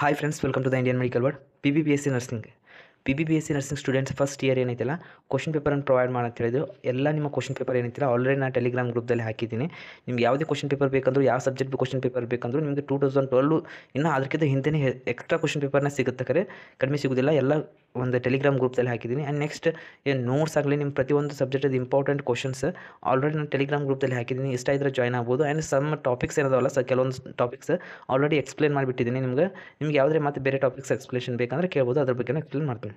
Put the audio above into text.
hi friends welcome to the Indian medical word P B B S C nursing P B B S C nursing students first year ಏನೈತಲ್ಲ question ಪೇಪರನ್ನು provide ಅಂತ ಎಲ್ಲ ನಿಮ್ಮ question paper ಏನೈತಿಲ್ಲ already ನಾನು Telegram ಗ್ರೂಪ್ದಲ್ಲಿ ಹಾಕಿದ್ದೀನಿ ನಿಮ್ಗೆ ಯಾವುದೇ ಕ್ವಶನ್ ಪೇಪರ್ ಬೇಕಂದ್ರೂ ಯಾವ ಸಬ್ಜೆಕ್ಟ್ ಕ್ವಶನ್ ಪೇಪರ್ ಬೇಕಂದ್ರೂ ನಿಮಗೆ ಟೂ ತೌಸಂಡ್ ಟ್ವೆಲ್ ಇನ್ನೂ ಅದಕ್ಕಿಂತ ಹಿಂದೆ ಎಕ್ಸ್ಟ್ರಾ ಕ್ವಶನ್ ಪೇಪರ್ನ ಸಿಗುತ್ತೆ ಕರೆ ಕಡಿಮೆ ಸಿಗೋದಿಲ್ಲ ಎಲ್ಲ ಒಂದು ಟೆಲಿಗ್ರಾಮ್ ಗ್ರೂಪ್ದಲ್ಲಿ ಹಾಕಿದ್ದೀನಿ ಆ್ಯಂಡ್ ನೆಕ್ಸ್ಟ್ ಏನು ನೋಟ್ಸ್ ಆಗಲಿ ನಿಮ್ಮ ಪ್ರತಿಯೊಂದು ಸಬ್ಜೆಕ್ಟದ ಇಂಪಾರ್ಟೆಂಟ್ ಕ್ವಶನ್ಸ್ ಆಲ್ರೆಡಿ ನಾನು ಟೆಲಿಗ್ರಾಮ್ ಗ್ರೂಪ್ದಲ್ಲಿ ಹಾಕಿದ್ದೀನಿ ಇಷ್ಟ ಇದ್ದರೆ ಜಾಯ್ನ್ ಆಗ್ಬೋದು ಆ್ಯಂಡ್ ಸಮ್ ಟಾಪಿಕ್ಸ್ ಏನದವಲ್ಲ ಸರ್ ಕೆಲವೊಂದು ಟಾಪಿಕ್ಸ್ ಆಲ್ರೆಡಿ ಎಕ್ಸ್ಪ್ಲೇನ್ ಮಾಡಿಬಿಟ್ಟಿದ್ದೀನಿ ನಿಮ್ಗೆ ನಿಮ್ಗೆ ಯಾವುದೇ ಮತ್ತೆ ಬೇರೆ ಟಾಪಿಕ್ಸ್ ಎಕ್ಸ್ಪ್ಲೇಷನ್ ಬೇಕಂದ್ರೆ ಕೇಳ್ಬೋದು ಅದ್ರ ಬಗ್ಗೆ ಎಕ್ಸ್ಪ್ಲೇನ್ ಮಾಡ್ತೀನಿ